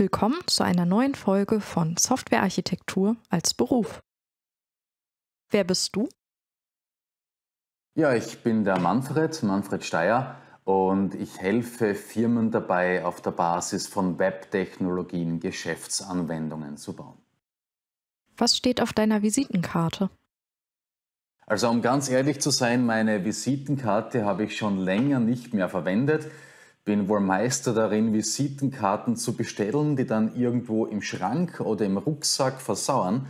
Willkommen zu einer neuen Folge von Softwarearchitektur als Beruf. Wer bist du? Ja, ich bin der Manfred, Manfred Steyer, und ich helfe Firmen dabei, auf der Basis von Webtechnologien Geschäftsanwendungen zu bauen. Was steht auf deiner Visitenkarte? Also um ganz ehrlich zu sein, meine Visitenkarte habe ich schon länger nicht mehr verwendet bin wohl Meister darin, Visitenkarten zu bestellen, die dann irgendwo im Schrank oder im Rucksack versauern.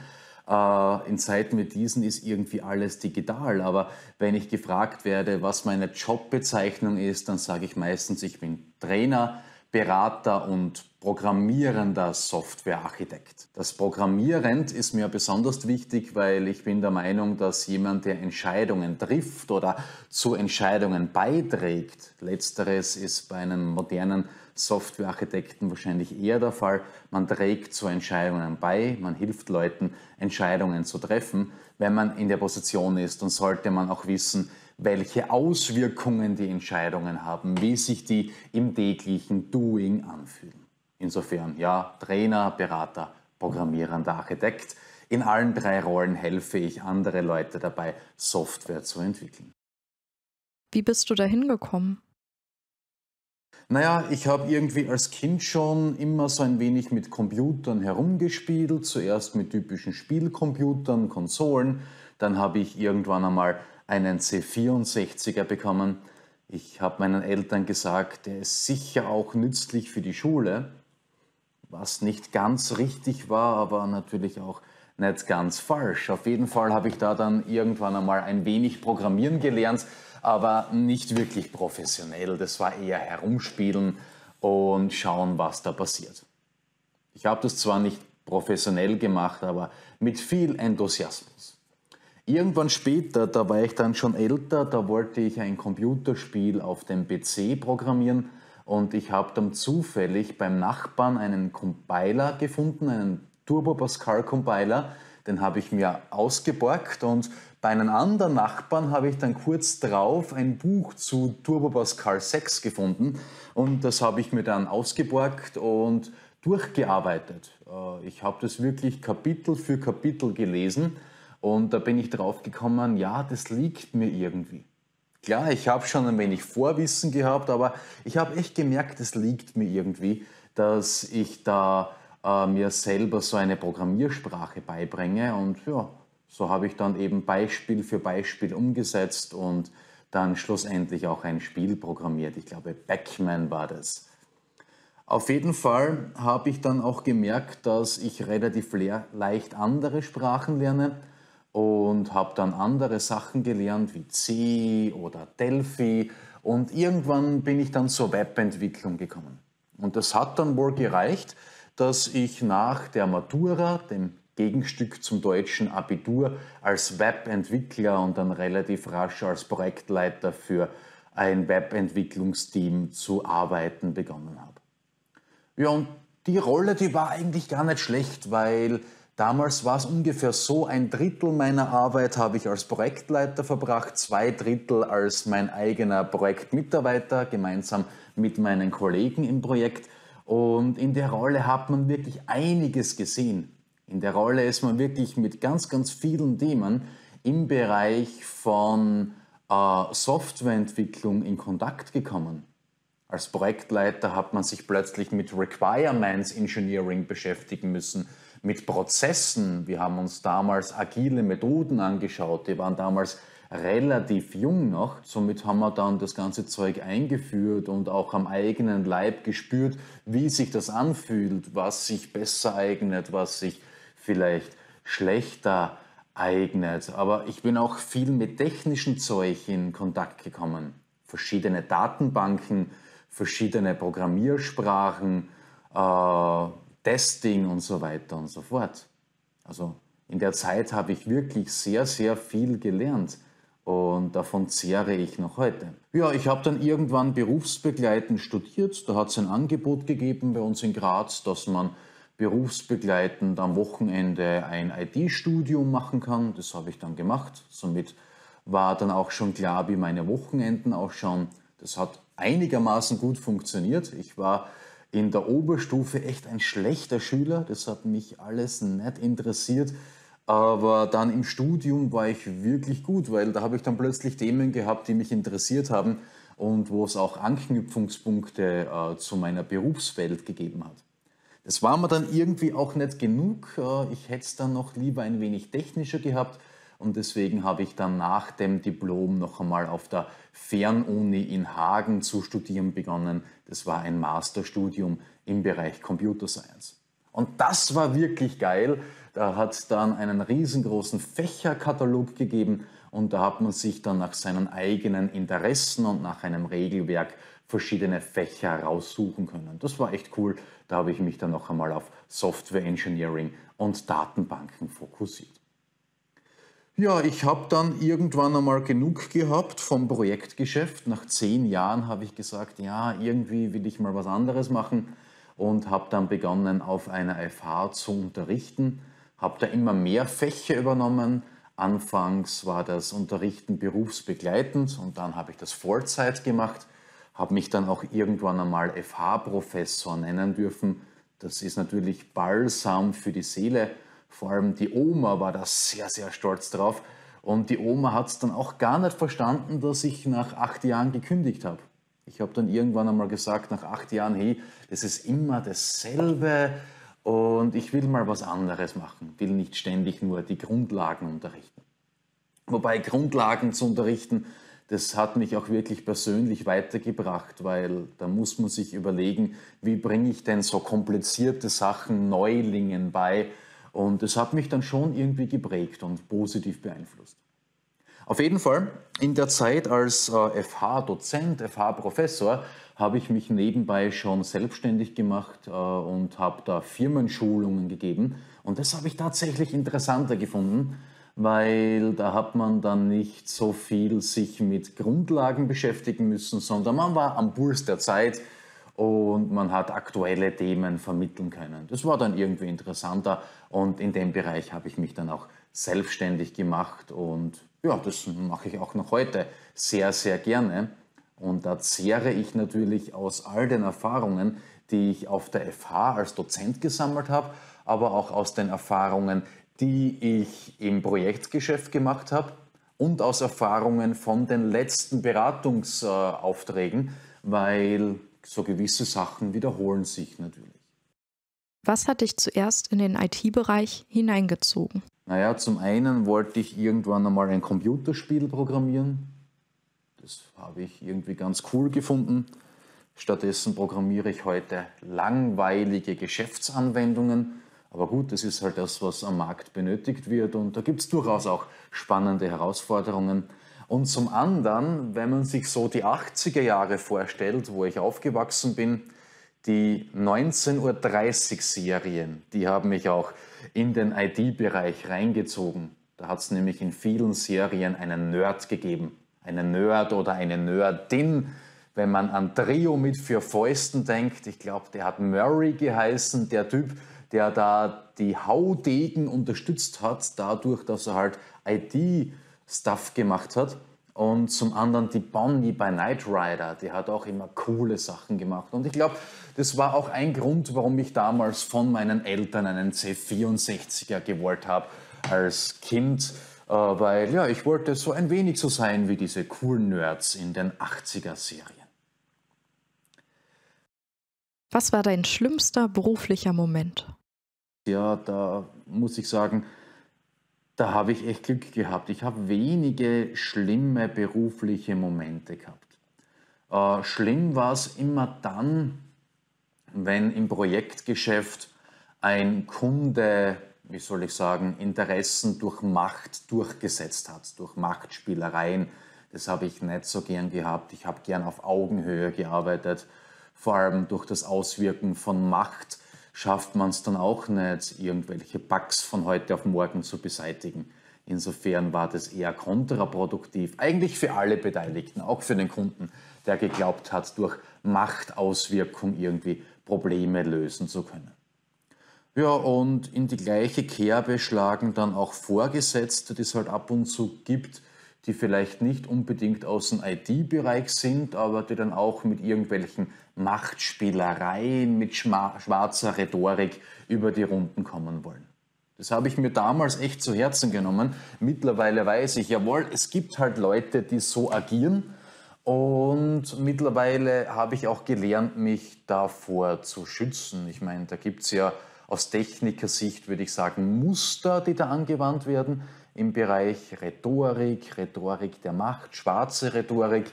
Äh, in Zeiten wie diesen ist irgendwie alles digital, aber wenn ich gefragt werde, was meine Jobbezeichnung ist, dann sage ich meistens, ich bin Trainer, Berater und programmierender Softwarearchitekt. Das Programmierend ist mir besonders wichtig, weil ich bin der Meinung, dass jemand, der Entscheidungen trifft oder zu Entscheidungen beiträgt, letzteres ist bei einem modernen Softwarearchitekten wahrscheinlich eher der Fall, man trägt zu Entscheidungen bei, man hilft Leuten, Entscheidungen zu treffen, wenn man in der Position ist und sollte man auch wissen, welche Auswirkungen die Entscheidungen haben, wie sich die im täglichen Doing anfühlen. Insofern, ja, Trainer, Berater, programmierender Architekt. In allen drei Rollen helfe ich andere Leute dabei, Software zu entwickeln. Wie bist du da hingekommen? Naja, ich habe irgendwie als Kind schon immer so ein wenig mit Computern herumgespielt. Zuerst mit typischen Spielcomputern, Konsolen. Dann habe ich irgendwann einmal einen C64er bekommen. Ich habe meinen Eltern gesagt, der ist sicher auch nützlich für die Schule, was nicht ganz richtig war, aber natürlich auch nicht ganz falsch. Auf jeden Fall habe ich da dann irgendwann einmal ein wenig programmieren gelernt, aber nicht wirklich professionell. Das war eher herumspielen und schauen, was da passiert. Ich habe das zwar nicht professionell gemacht, aber mit viel Enthusiasmus. Irgendwann später, da war ich dann schon älter, da wollte ich ein Computerspiel auf dem PC programmieren und ich habe dann zufällig beim Nachbarn einen Compiler gefunden, einen Turbo Pascal Compiler, den habe ich mir ausgeborgt und bei einem anderen Nachbarn habe ich dann kurz drauf ein Buch zu Turbo Pascal 6 gefunden und das habe ich mir dann ausgeborgt und durchgearbeitet. Äh, ich habe das wirklich Kapitel für Kapitel gelesen und da bin ich drauf gekommen, ja, das liegt mir irgendwie. Klar, ich habe schon ein wenig Vorwissen gehabt, aber ich habe echt gemerkt, es liegt mir irgendwie, dass ich da äh, mir selber so eine Programmiersprache beibringe. Und ja, so habe ich dann eben Beispiel für Beispiel umgesetzt und dann schlussendlich auch ein Spiel programmiert. Ich glaube, Pac-Man war das. Auf jeden Fall habe ich dann auch gemerkt, dass ich relativ leicht andere Sprachen lerne und habe dann andere Sachen gelernt wie C oder Delphi und irgendwann bin ich dann zur Webentwicklung gekommen. Und das hat dann wohl gereicht, dass ich nach der Matura, dem Gegenstück zum deutschen Abitur, als Webentwickler und dann relativ rasch als Projektleiter für ein Webentwicklungsteam zu arbeiten begonnen habe. Ja, und die Rolle, die war eigentlich gar nicht schlecht, weil Damals war es ungefähr so, ein Drittel meiner Arbeit habe ich als Projektleiter verbracht, zwei Drittel als mein eigener Projektmitarbeiter, gemeinsam mit meinen Kollegen im Projekt. Und in der Rolle hat man wirklich einiges gesehen. In der Rolle ist man wirklich mit ganz, ganz vielen Themen im Bereich von äh, Softwareentwicklung in Kontakt gekommen. Als Projektleiter hat man sich plötzlich mit Requirements Engineering beschäftigen müssen mit Prozessen. Wir haben uns damals agile Methoden angeschaut, die waren damals relativ jung noch. Somit haben wir dann das ganze Zeug eingeführt und auch am eigenen Leib gespürt, wie sich das anfühlt, was sich besser eignet, was sich vielleicht schlechter eignet. Aber ich bin auch viel mit technischem Zeug in Kontakt gekommen. Verschiedene Datenbanken, verschiedene Programmiersprachen, äh, Testing und so weiter und so fort. Also in der Zeit habe ich wirklich sehr, sehr viel gelernt und davon zehre ich noch heute. Ja, ich habe dann irgendwann berufsbegleitend studiert. Da hat es ein Angebot gegeben bei uns in Graz, dass man berufsbegleitend am Wochenende ein IT-Studium machen kann. Das habe ich dann gemacht. Somit war dann auch schon klar, wie meine Wochenenden ausschauen. Das hat einigermaßen gut funktioniert. Ich war in der Oberstufe echt ein schlechter Schüler. Das hat mich alles nicht interessiert. Aber dann im Studium war ich wirklich gut, weil da habe ich dann plötzlich Themen gehabt, die mich interessiert haben und wo es auch Anknüpfungspunkte äh, zu meiner Berufswelt gegeben hat. Das war mir dann irgendwie auch nicht genug. Äh, ich hätte es dann noch lieber ein wenig technischer gehabt und deswegen habe ich dann nach dem Diplom noch einmal auf der Fernuni in Hagen zu studieren begonnen. Das war ein Masterstudium im Bereich Computer Science. Und das war wirklich geil. Da hat es dann einen riesengroßen Fächerkatalog gegeben und da hat man sich dann nach seinen eigenen Interessen und nach einem Regelwerk verschiedene Fächer raussuchen können. Das war echt cool. Da habe ich mich dann noch einmal auf Software Engineering und Datenbanken fokussiert. Ja, ich habe dann irgendwann einmal genug gehabt vom Projektgeschäft. Nach zehn Jahren habe ich gesagt, ja, irgendwie will ich mal was anderes machen und habe dann begonnen, auf einer FH zu unterrichten. Habe da immer mehr Fächer übernommen. Anfangs war das Unterrichten berufsbegleitend und dann habe ich das Vollzeit gemacht. Habe mich dann auch irgendwann einmal FH-Professor nennen dürfen. Das ist natürlich Balsam für die Seele vor allem die Oma war da sehr, sehr stolz drauf. Und die Oma hat es dann auch gar nicht verstanden, dass ich nach acht Jahren gekündigt habe. Ich habe dann irgendwann einmal gesagt, nach acht Jahren, hey, das ist immer dasselbe und ich will mal was anderes machen, will nicht ständig nur die Grundlagen unterrichten. Wobei Grundlagen zu unterrichten, das hat mich auch wirklich persönlich weitergebracht, weil da muss man sich überlegen, wie bringe ich denn so komplizierte Sachen Neulingen bei und es hat mich dann schon irgendwie geprägt und positiv beeinflusst. Auf jeden Fall, in der Zeit als äh, FH-Dozent, FH-Professor, habe ich mich nebenbei schon selbstständig gemacht äh, und habe da Firmenschulungen gegeben. Und das habe ich tatsächlich interessanter gefunden, weil da hat man dann nicht so viel sich mit Grundlagen beschäftigen müssen, sondern man war am Puls der Zeit und man hat aktuelle Themen vermitteln können. Das war dann irgendwie interessanter und in dem Bereich habe ich mich dann auch selbstständig gemacht und ja, das mache ich auch noch heute sehr, sehr gerne. Und da zehre ich natürlich aus all den Erfahrungen, die ich auf der FH als Dozent gesammelt habe, aber auch aus den Erfahrungen, die ich im Projektgeschäft gemacht habe und aus Erfahrungen von den letzten Beratungsaufträgen, weil so gewisse Sachen wiederholen sich natürlich. Was hat dich zuerst in den IT-Bereich hineingezogen? Naja, zum einen wollte ich irgendwann einmal ein Computerspiel programmieren. Das habe ich irgendwie ganz cool gefunden. Stattdessen programmiere ich heute langweilige Geschäftsanwendungen. Aber gut, das ist halt das, was am Markt benötigt wird. Und da gibt es durchaus auch spannende Herausforderungen. Und zum anderen, wenn man sich so die 80er Jahre vorstellt, wo ich aufgewachsen bin, die 19.30 Uhr Serien, die haben mich auch in den IT-Bereich reingezogen. Da hat es nämlich in vielen Serien einen Nerd gegeben. Einen Nerd oder eine Nerdin. Wenn man an Trio mit für Fäusten denkt, ich glaube, der hat Murray geheißen, der Typ, der da die Haudegen unterstützt hat, dadurch, dass er halt IT Stuff gemacht hat. Und zum anderen die Bonnie bei Knight Rider, die hat auch immer coole Sachen gemacht. Und ich glaube, das war auch ein Grund, warum ich damals von meinen Eltern einen C64er gewollt habe als Kind. Äh, weil ja, ich wollte so ein wenig so sein wie diese coolen Nerds in den 80er-Serien. Was war dein schlimmster beruflicher Moment? Ja, da muss ich sagen, da habe ich echt Glück gehabt. Ich habe wenige schlimme berufliche Momente gehabt. Äh, schlimm war es immer dann, wenn im Projektgeschäft ein Kunde, wie soll ich sagen, Interessen durch Macht durchgesetzt hat, durch Machtspielereien. Das habe ich nicht so gern gehabt. Ich habe gern auf Augenhöhe gearbeitet, vor allem durch das Auswirken von Macht schafft man es dann auch nicht, irgendwelche Bugs von heute auf morgen zu beseitigen. Insofern war das eher kontraproduktiv, eigentlich für alle Beteiligten, auch für den Kunden, der geglaubt hat, durch Machtauswirkung irgendwie Probleme lösen zu können. Ja, und in die gleiche Kerbe schlagen dann auch Vorgesetzte, die es halt ab und zu gibt, die vielleicht nicht unbedingt aus dem IT-Bereich sind, aber die dann auch mit irgendwelchen Machtspielereien, mit schwarzer Rhetorik über die Runden kommen wollen. Das habe ich mir damals echt zu Herzen genommen. Mittlerweile weiß ich, jawohl, es gibt halt Leute, die so agieren. Und mittlerweile habe ich auch gelernt, mich davor zu schützen. Ich meine, da gibt es ja aus Technikersicht würde ich sagen, Muster, die da angewandt werden im Bereich Rhetorik, Rhetorik der Macht, schwarze Rhetorik.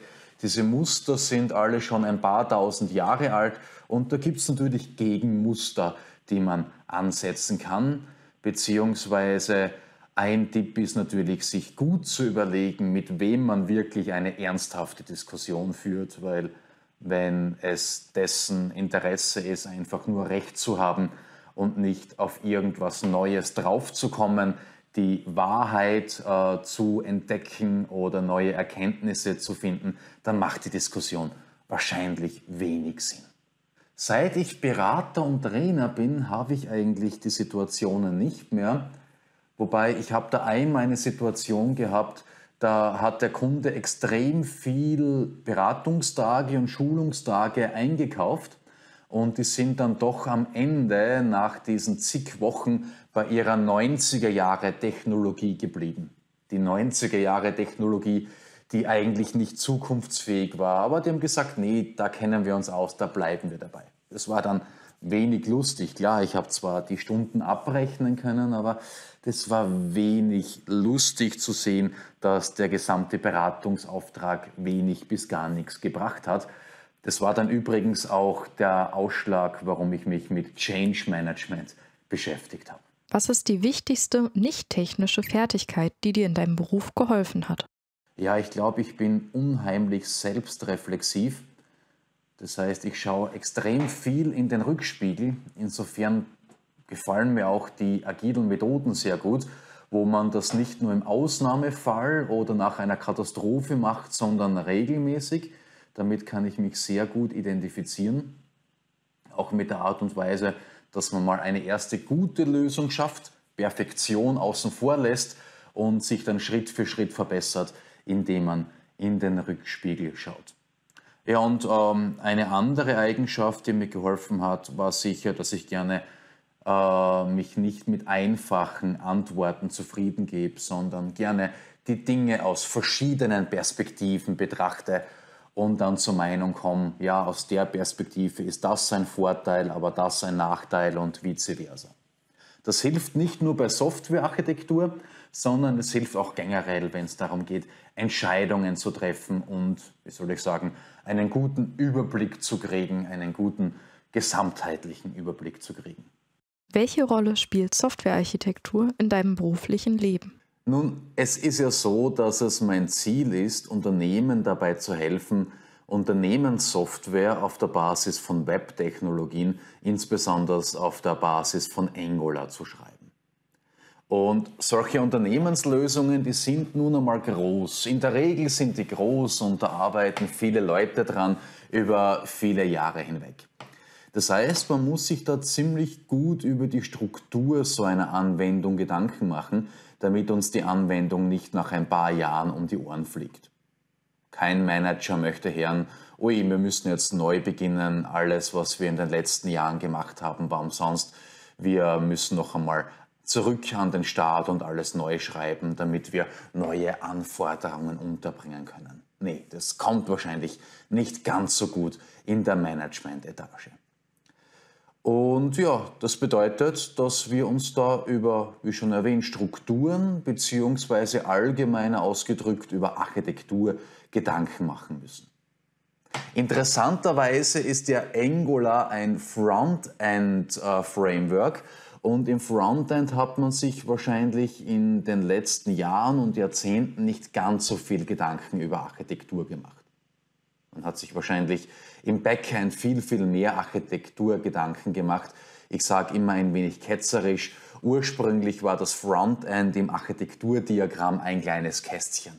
Diese Muster sind alle schon ein paar tausend Jahre alt und da gibt es natürlich Gegenmuster, die man ansetzen kann, beziehungsweise ein Tipp ist natürlich, sich gut zu überlegen, mit wem man wirklich eine ernsthafte Diskussion führt, weil wenn es dessen Interesse ist, einfach nur Recht zu haben, und nicht auf irgendwas Neues draufzukommen, die Wahrheit äh, zu entdecken oder neue Erkenntnisse zu finden, dann macht die Diskussion wahrscheinlich wenig Sinn. Seit ich Berater und Trainer bin, habe ich eigentlich die Situationen nicht mehr. Wobei ich habe da einmal eine Situation gehabt, da hat der Kunde extrem viel Beratungstage und Schulungstage eingekauft und die sind dann doch am Ende nach diesen zig Wochen bei ihrer 90er Jahre Technologie geblieben. Die 90er Jahre Technologie, die eigentlich nicht zukunftsfähig war, aber die haben gesagt, nee, da kennen wir uns aus, da bleiben wir dabei. Das war dann wenig lustig. Klar, ich habe zwar die Stunden abrechnen können, aber das war wenig lustig zu sehen, dass der gesamte Beratungsauftrag wenig bis gar nichts gebracht hat. Das war dann übrigens auch der Ausschlag, warum ich mich mit Change Management beschäftigt habe. Was ist die wichtigste nicht technische Fertigkeit, die dir in deinem Beruf geholfen hat? Ja, ich glaube, ich bin unheimlich selbstreflexiv. Das heißt, ich schaue extrem viel in den Rückspiegel. Insofern gefallen mir auch die agilen Methoden sehr gut, wo man das nicht nur im Ausnahmefall oder nach einer Katastrophe macht, sondern regelmäßig. Damit kann ich mich sehr gut identifizieren, auch mit der Art und Weise, dass man mal eine erste gute Lösung schafft, Perfektion außen vor lässt und sich dann Schritt für Schritt verbessert, indem man in den Rückspiegel schaut. Ja, und ähm, eine andere Eigenschaft, die mir geholfen hat, war sicher, dass ich gerne äh, mich nicht mit einfachen Antworten zufrieden gebe, sondern gerne die Dinge aus verschiedenen Perspektiven betrachte und dann zur Meinung kommen, ja, aus der Perspektive ist das ein Vorteil, aber das ein Nachteil und vice versa. Das hilft nicht nur bei Softwarearchitektur, sondern es hilft auch generell, wenn es darum geht, Entscheidungen zu treffen und, wie soll ich sagen, einen guten Überblick zu kriegen, einen guten gesamtheitlichen Überblick zu kriegen. Welche Rolle spielt Softwarearchitektur in deinem beruflichen Leben? Nun, es ist ja so, dass es mein Ziel ist, Unternehmen dabei zu helfen, Unternehmenssoftware auf der Basis von Web-Technologien, insbesondere auf der Basis von Angular zu schreiben. Und solche Unternehmenslösungen, die sind nun einmal groß. In der Regel sind die groß und da arbeiten viele Leute dran über viele Jahre hinweg. Das heißt, man muss sich da ziemlich gut über die Struktur so einer Anwendung Gedanken machen damit uns die Anwendung nicht nach ein paar Jahren um die Ohren fliegt. Kein Manager möchte hören, ui, oh wir müssen jetzt neu beginnen, alles, was wir in den letzten Jahren gemacht haben, war umsonst. Wir müssen noch einmal zurück an den Start und alles neu schreiben, damit wir neue Anforderungen unterbringen können. Nee, das kommt wahrscheinlich nicht ganz so gut in der Management-Etage. Und ja, das bedeutet, dass wir uns da über, wie schon erwähnt, Strukturen bzw. allgemeiner ausgedrückt über Architektur Gedanken machen müssen. Interessanterweise ist ja Angular ein Frontend-Framework äh, und im Frontend hat man sich wahrscheinlich in den letzten Jahren und Jahrzehnten nicht ganz so viel Gedanken über Architektur gemacht. Man hat sich wahrscheinlich im Backend viel, viel mehr Architekturgedanken gemacht. Ich sage immer ein wenig ketzerisch, ursprünglich war das Frontend im Architekturdiagramm ein kleines Kästchen.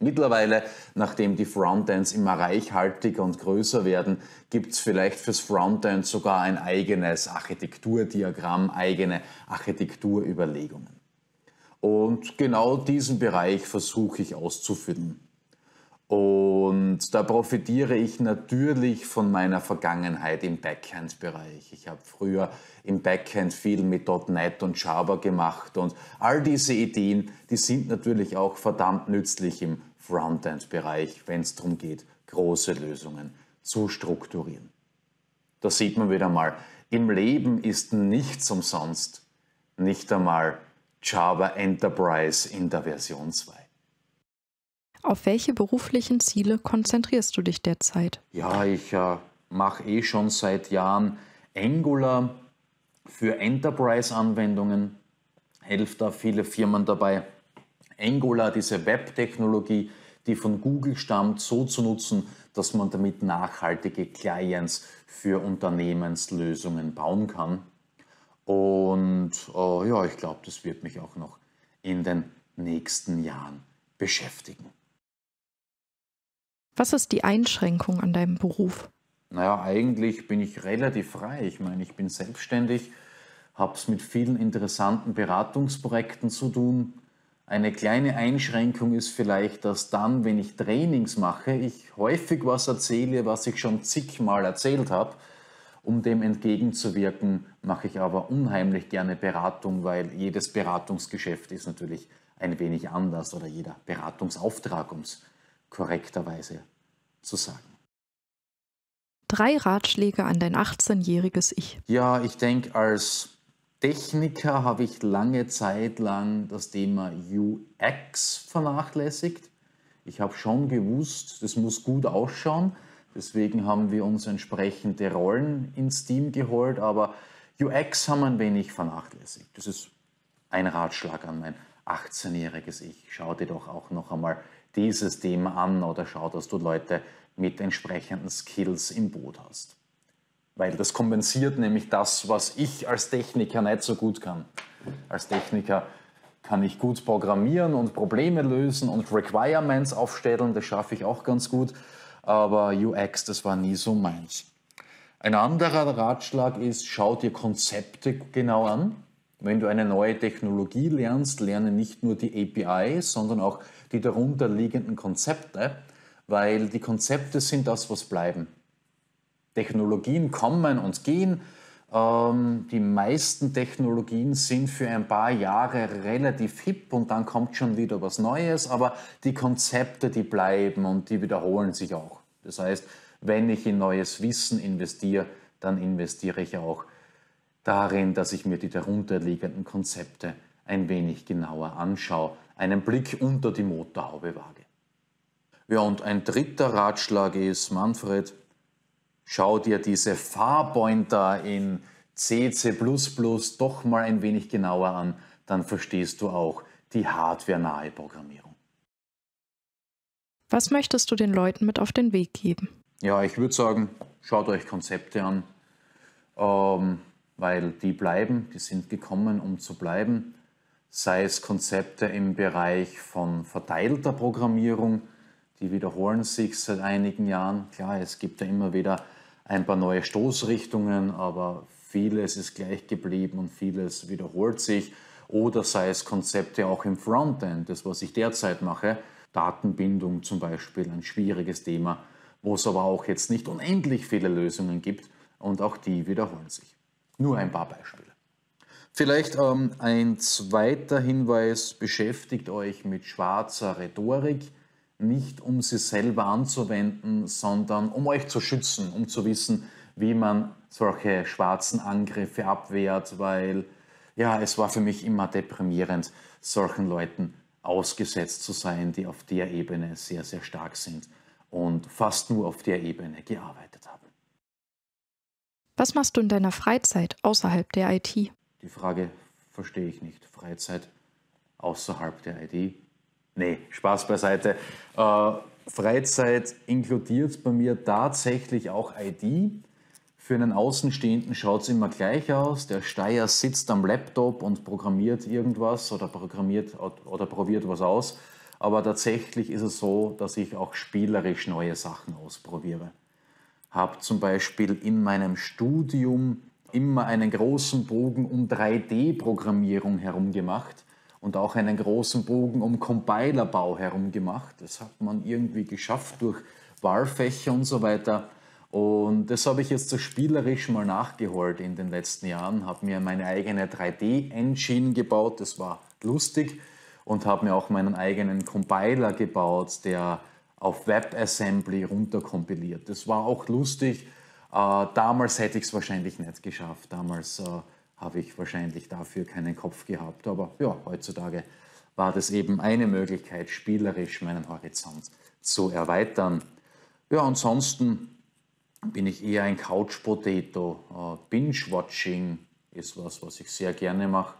Mittlerweile, nachdem die Frontends immer reichhaltiger und größer werden, gibt es vielleicht fürs Frontend sogar ein eigenes Architekturdiagramm, eigene Architekturüberlegungen. Und genau diesen Bereich versuche ich auszufüllen. Und da profitiere ich natürlich von meiner Vergangenheit im backend bereich Ich habe früher im Backend viel mit .NET und Java gemacht und all diese Ideen, die sind natürlich auch verdammt nützlich im Frontend-Bereich, wenn es darum geht, große Lösungen zu strukturieren. Da sieht man wieder mal, im Leben ist nichts umsonst, nicht einmal Java Enterprise in der Version 2. Auf welche beruflichen Ziele konzentrierst du dich derzeit? Ja, ich äh, mache eh schon seit Jahren Angular für Enterprise-Anwendungen, helfe da viele Firmen dabei, Angular, diese Web-Technologie, die von Google stammt, so zu nutzen, dass man damit nachhaltige Clients für Unternehmenslösungen bauen kann. Und äh, ja, ich glaube, das wird mich auch noch in den nächsten Jahren beschäftigen. Was ist die Einschränkung an deinem Beruf? Naja, eigentlich bin ich relativ frei. Ich meine, ich bin selbstständig, habe es mit vielen interessanten Beratungsprojekten zu tun. Eine kleine Einschränkung ist vielleicht, dass dann, wenn ich Trainings mache, ich häufig was erzähle, was ich schon zigmal erzählt habe. Um dem entgegenzuwirken, mache ich aber unheimlich gerne Beratung, weil jedes Beratungsgeschäft ist natürlich ein wenig anders oder jeder Beratungsauftrag, um es korrekterweise zu sagen. Drei Ratschläge an dein 18-jähriges Ich. Ja, ich denke, als Techniker habe ich lange Zeit lang das Thema UX vernachlässigt. Ich habe schon gewusst, das muss gut ausschauen. Deswegen haben wir uns entsprechende Rollen ins Team geholt, aber UX haben wir ein wenig vernachlässigt. Das ist ein Ratschlag an mein 18-jähriges Ich. Schau dir doch auch noch einmal dieses Thema an oder schau, dass du Leute mit entsprechenden Skills im Boot hast. Weil das kompensiert nämlich das, was ich als Techniker nicht so gut kann. Als Techniker kann ich gut programmieren und Probleme lösen und Requirements aufstellen, das schaffe ich auch ganz gut, aber UX, das war nie so meins. Ein anderer Ratschlag ist, schau dir Konzepte genau an. Wenn du eine neue Technologie lernst, lerne nicht nur die API, sondern auch die darunterliegenden Konzepte, weil die Konzepte sind das, was bleiben. Technologien kommen und gehen. Ähm, die meisten Technologien sind für ein paar Jahre relativ hip und dann kommt schon wieder was Neues, aber die Konzepte, die bleiben und die wiederholen sich auch. Das heißt, wenn ich in neues Wissen investiere, dann investiere ich auch darin, dass ich mir die darunterliegenden Konzepte ein wenig genauer anschaue einen Blick unter die Motorhaube wage. Ja, und ein dritter Ratschlag ist, Manfred, schau dir diese Fahrpointer in CC++ doch mal ein wenig genauer an, dann verstehst du auch die hardwarenahe Programmierung. Was möchtest du den Leuten mit auf den Weg geben? Ja, ich würde sagen, schaut euch Konzepte an, ähm, weil die bleiben, die sind gekommen, um zu bleiben sei es Konzepte im Bereich von verteilter Programmierung, die wiederholen sich seit einigen Jahren. Klar, es gibt ja immer wieder ein paar neue Stoßrichtungen, aber vieles ist gleich geblieben und vieles wiederholt sich. Oder sei es Konzepte auch im Frontend, das was ich derzeit mache, Datenbindung zum Beispiel, ein schwieriges Thema, wo es aber auch jetzt nicht unendlich viele Lösungen gibt und auch die wiederholen sich. Nur ein paar Beispiele. Vielleicht ähm, ein zweiter Hinweis, beschäftigt euch mit schwarzer Rhetorik, nicht um sie selber anzuwenden, sondern um euch zu schützen, um zu wissen, wie man solche schwarzen Angriffe abwehrt, weil ja, es war für mich immer deprimierend, solchen Leuten ausgesetzt zu sein, die auf der Ebene sehr, sehr stark sind und fast nur auf der Ebene gearbeitet haben. Was machst du in deiner Freizeit außerhalb der IT? Die Frage verstehe ich nicht. Freizeit außerhalb der ID? Nee, Spaß beiseite. Äh, Freizeit inkludiert bei mir tatsächlich auch ID. Für einen Außenstehenden schaut es immer gleich aus. Der Steier sitzt am Laptop und programmiert irgendwas oder programmiert oder probiert was aus. Aber tatsächlich ist es so, dass ich auch spielerisch neue Sachen ausprobiere. Habe zum Beispiel in meinem Studium immer einen großen Bogen um 3D-Programmierung herum gemacht und auch einen großen Bogen um Compilerbau herum gemacht. Das hat man irgendwie geschafft durch Wahlfächer und so weiter. Und das habe ich jetzt so spielerisch mal nachgeholt in den letzten Jahren, habe mir meine eigene 3D-Engine gebaut, das war lustig, und habe mir auch meinen eigenen Compiler gebaut, der auf WebAssembly runterkompiliert. Das war auch lustig äh, damals hätte ich es wahrscheinlich nicht geschafft. Damals äh, habe ich wahrscheinlich dafür keinen Kopf gehabt. Aber ja, heutzutage war das eben eine Möglichkeit, spielerisch meinen Horizont zu erweitern. Ja, ansonsten bin ich eher ein Couch-Potato. Äh, Binge-Watching ist was, was ich sehr gerne mache.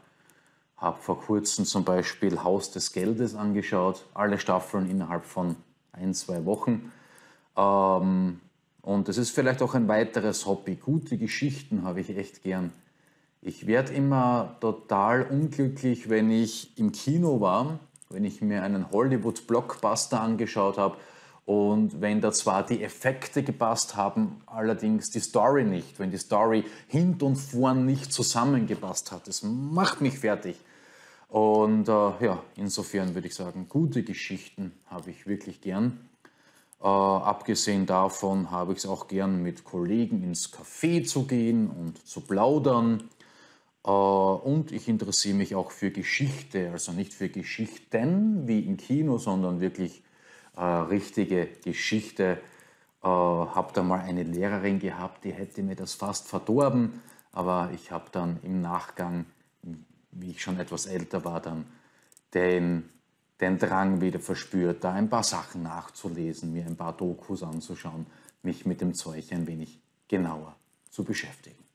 Habe vor kurzem zum Beispiel Haus des Geldes angeschaut, alle Staffeln innerhalb von ein, zwei Wochen. Ähm, und das ist vielleicht auch ein weiteres Hobby. Gute Geschichten habe ich echt gern. Ich werde immer total unglücklich, wenn ich im Kino war, wenn ich mir einen Hollywood-Blockbuster angeschaut habe und wenn da zwar die Effekte gepasst haben, allerdings die Story nicht, wenn die Story hint und vorn nicht zusammengepasst hat. Das macht mich fertig. Und äh, ja, insofern würde ich sagen, gute Geschichten habe ich wirklich gern. Äh, abgesehen davon habe ich es auch gern mit Kollegen ins Café zu gehen und zu plaudern. Äh, und ich interessiere mich auch für Geschichte, also nicht für Geschichten wie im Kino, sondern wirklich äh, richtige Geschichte. Äh, habe da mal eine Lehrerin gehabt, die hätte mir das fast verdorben, aber ich habe dann im Nachgang, wie ich schon etwas älter war, dann den den Drang wieder verspürt, da ein paar Sachen nachzulesen, mir ein paar Dokus anzuschauen, mich mit dem Zeug ein wenig genauer zu beschäftigen.